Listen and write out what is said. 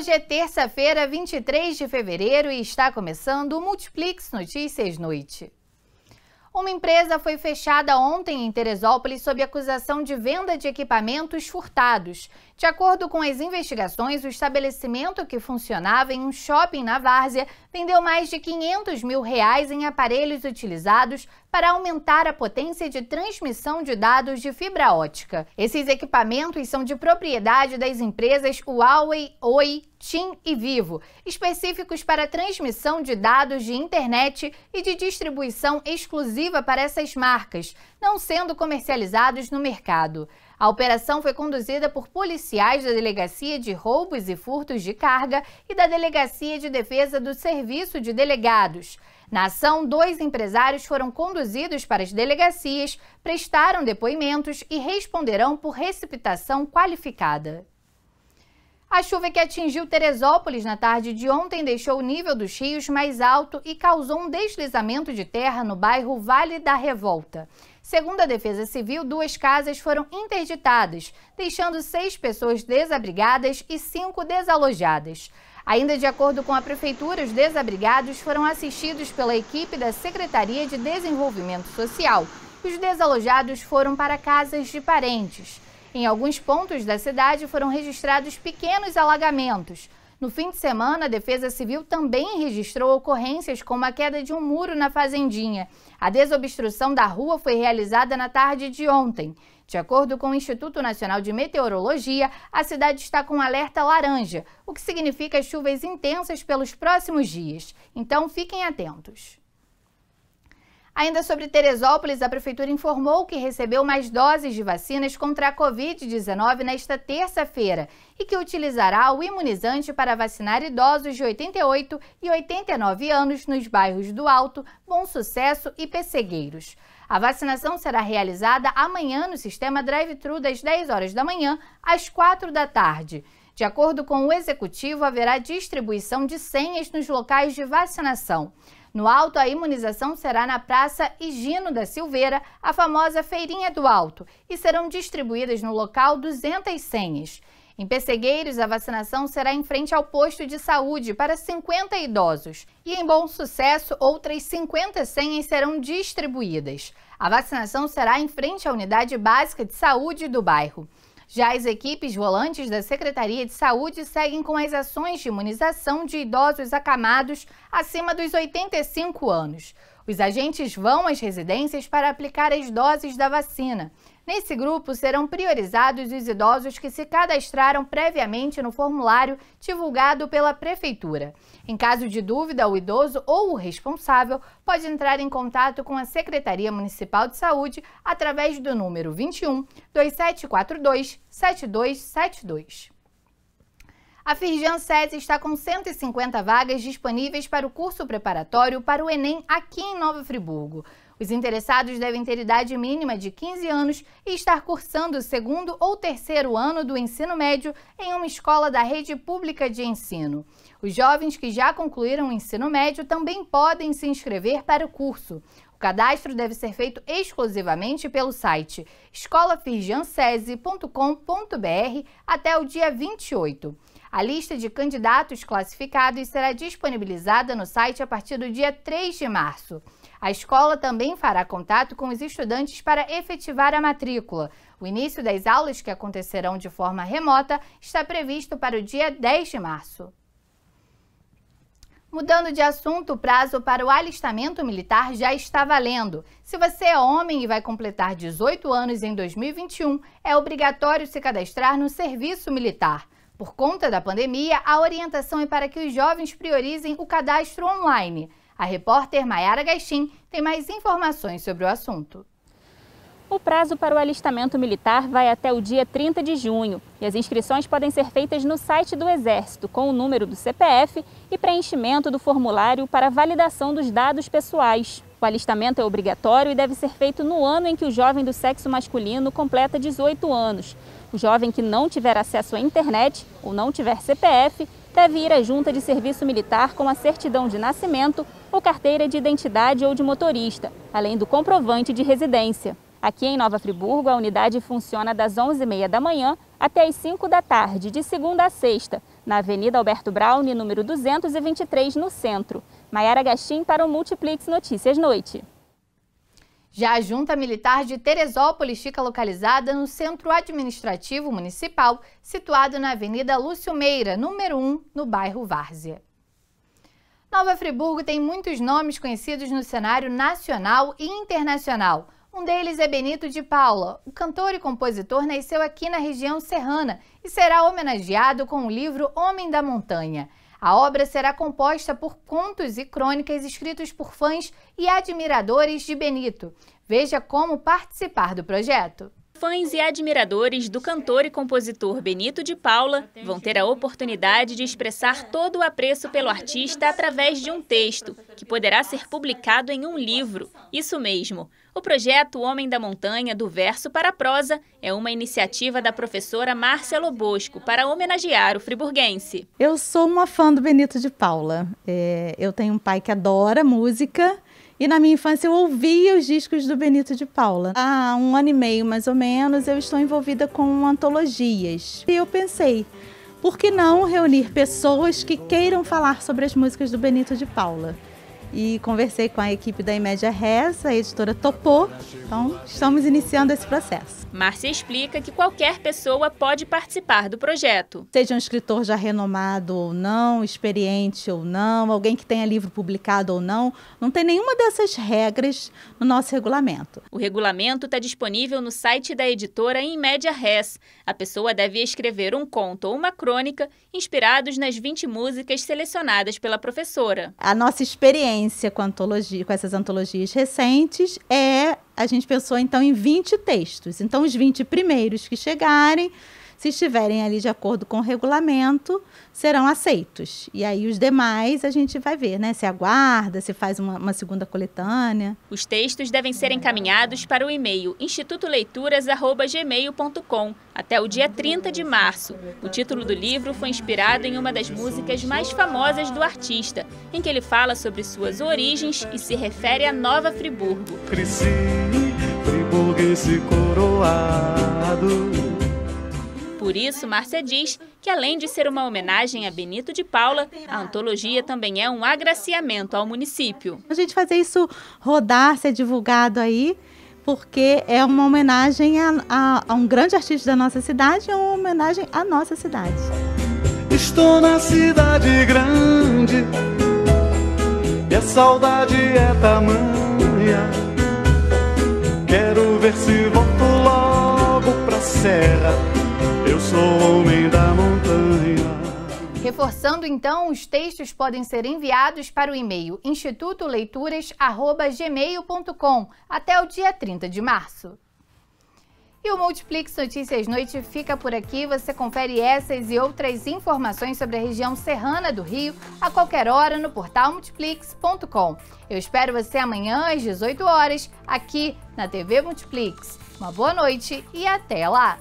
Hoje é terça-feira, 23 de fevereiro, e está começando o Multiplix Notícias Noite. Uma empresa foi fechada ontem em Teresópolis sob acusação de venda de equipamentos furtados. De acordo com as investigações, o estabelecimento que funcionava em um shopping na Várzea vendeu mais de 500 mil reais em aparelhos utilizados para aumentar a potência de transmissão de dados de fibra ótica. Esses equipamentos são de propriedade das empresas Huawei, Oi, TIM e Vivo, específicos para transmissão de dados de internet e de distribuição exclusiva para essas marcas, não sendo comercializados no mercado. A operação foi conduzida por policiais da Delegacia de Roubos e Furtos de Carga e da Delegacia de Defesa do Serviço de Delegados. Na ação, dois empresários foram conduzidos para as delegacias, prestaram depoimentos e responderão por receptação qualificada. A chuva que atingiu Teresópolis na tarde de ontem deixou o nível dos rios mais alto e causou um deslizamento de terra no bairro Vale da Revolta. Segundo a Defesa Civil, duas casas foram interditadas, deixando seis pessoas desabrigadas e cinco desalojadas. Ainda de acordo com a Prefeitura, os desabrigados foram assistidos pela equipe da Secretaria de Desenvolvimento Social. Os desalojados foram para casas de parentes. Em alguns pontos da cidade foram registrados pequenos alagamentos. No fim de semana, a Defesa Civil também registrou ocorrências como a queda de um muro na Fazendinha. A desobstrução da rua foi realizada na tarde de ontem. De acordo com o Instituto Nacional de Meteorologia, a cidade está com alerta laranja, o que significa chuvas intensas pelos próximos dias. Então fiquem atentos. Ainda sobre Teresópolis, a prefeitura informou que recebeu mais doses de vacinas contra a Covid-19 nesta terça-feira e que utilizará o imunizante para vacinar idosos de 88 e 89 anos nos bairros do Alto, Bom Sucesso e Pessegueiros. A vacinação será realizada amanhã no sistema drive-thru das 10 horas da manhã às 4 da tarde. De acordo com o executivo, haverá distribuição de senhas nos locais de vacinação. No Alto, a imunização será na Praça Higino da Silveira, a famosa Feirinha do Alto, e serão distribuídas no local 200 senhas. Em Pessegueiros, a vacinação será em frente ao posto de saúde para 50 idosos. E em Bom Sucesso, outras 50 senhas serão distribuídas. A vacinação será em frente à unidade básica de saúde do bairro. Já as equipes volantes da Secretaria de Saúde seguem com as ações de imunização de idosos acamados acima dos 85 anos. Os agentes vão às residências para aplicar as doses da vacina. Nesse grupo serão priorizados os idosos que se cadastraram previamente no formulário divulgado pela Prefeitura. Em caso de dúvida, o idoso ou o responsável pode entrar em contato com a Secretaria Municipal de Saúde através do número 21 2742 7272. A Firjan-SESI está com 150 vagas disponíveis para o curso preparatório para o Enem aqui em Nova Friburgo. Os interessados devem ter idade mínima de 15 anos e estar cursando o segundo ou terceiro ano do ensino médio em uma escola da rede pública de ensino. Os jovens que já concluíram o ensino médio também podem se inscrever para o curso. O cadastro deve ser feito exclusivamente pelo site escolafirjancese.com.br até o dia 28. A lista de candidatos classificados será disponibilizada no site a partir do dia 3 de março. A escola também fará contato com os estudantes para efetivar a matrícula. O início das aulas, que acontecerão de forma remota, está previsto para o dia 10 de março. Mudando de assunto, o prazo para o alistamento militar já está valendo. Se você é homem e vai completar 18 anos em 2021, é obrigatório se cadastrar no serviço militar. Por conta da pandemia, a orientação é para que os jovens priorizem o cadastro online. A repórter Maiara Gaixin tem mais informações sobre o assunto. O prazo para o alistamento militar vai até o dia 30 de junho e as inscrições podem ser feitas no site do Exército com o número do CPF e preenchimento do formulário para validação dos dados pessoais. O alistamento é obrigatório e deve ser feito no ano em que o jovem do sexo masculino completa 18 anos. O jovem que não tiver acesso à internet ou não tiver CPF deve ir à junta de serviço militar com a certidão de nascimento ou carteira de identidade ou de motorista, além do comprovante de residência. Aqui em Nova Friburgo, a unidade funciona das 11h30 da manhã até as 5 da tarde, de segunda a sexta, na Avenida Alberto Brown, número 223, no centro. Maiara Gastim para o Multiplix Notícias Noite. Já a Junta Militar de Teresópolis fica localizada no Centro Administrativo Municipal, situado na Avenida Lúcio Meira, número 1, no bairro Várzea. Nova Friburgo tem muitos nomes conhecidos no cenário nacional e internacional. Um deles é Benito de Paula. O cantor e compositor nasceu aqui na região serrana e será homenageado com o livro Homem da Montanha. A obra será composta por contos e crônicas escritos por fãs e admiradores de Benito. Veja como participar do projeto. Fãs e admiradores do cantor e compositor Benito de Paula vão ter a oportunidade de expressar todo o apreço pelo artista através de um texto, que poderá ser publicado em um livro. Isso mesmo. O projeto Homem da Montanha, do verso para a prosa, é uma iniciativa da professora Márcia Lobosco para homenagear o friburguense. Eu sou uma fã do Benito de Paula. É, eu tenho um pai que adora música e na minha infância eu ouvia os discos do Benito de Paula. Há um ano e meio, mais ou menos, eu estou envolvida com antologias. E eu pensei, por que não reunir pessoas que queiram falar sobre as músicas do Benito de Paula? e conversei com a equipe da Imédia Res, a editora topou, então estamos iniciando esse processo. Márcia explica que qualquer pessoa pode participar do projeto. Seja um escritor já renomado ou não, experiente ou não, alguém que tenha livro publicado ou não, não tem nenhuma dessas regras no nosso regulamento. O regulamento está disponível no site da editora Imédia Res. A pessoa deve escrever um conto ou uma crônica inspirados nas 20 músicas selecionadas pela professora. A nossa experiência tendência com, antologia, com essas antologias recentes é a gente pensou então em 20 textos. Então, os 20 primeiros que chegarem se estiverem ali de acordo com o regulamento, serão aceitos. E aí os demais a gente vai ver, né? Se aguarda, se faz uma, uma segunda coletânea. Os textos devem ser encaminhados para o e-mail institutoleituras.gmail.com até o dia 30 de março. O título do livro foi inspirado em uma das músicas mais famosas do artista, em que ele fala sobre suas origens e se refere à Nova Friburgo. Cresci, friburguense coroado por isso, Márcia diz que, além de ser uma homenagem a Benito de Paula, a antologia também é um agraciamento ao município. A gente fazer isso rodar, ser divulgado aí, porque é uma homenagem a, a, a um grande artista da nossa cidade e é uma homenagem à nossa cidade. Estou na cidade grande e a saudade é tamanha. Quero ver se volto logo pra serra sou homem da montanha. Reforçando então, os textos podem ser enviados para o e-mail institutoleituras@gmail.com até o dia 30 de março. E o Multiplix Notícias Noite fica por aqui. Você confere essas e outras informações sobre a região serrana do Rio a qualquer hora no portal multiplix.com. Eu espero você amanhã às 18 horas aqui na TV Multiplix. Uma boa noite e até lá.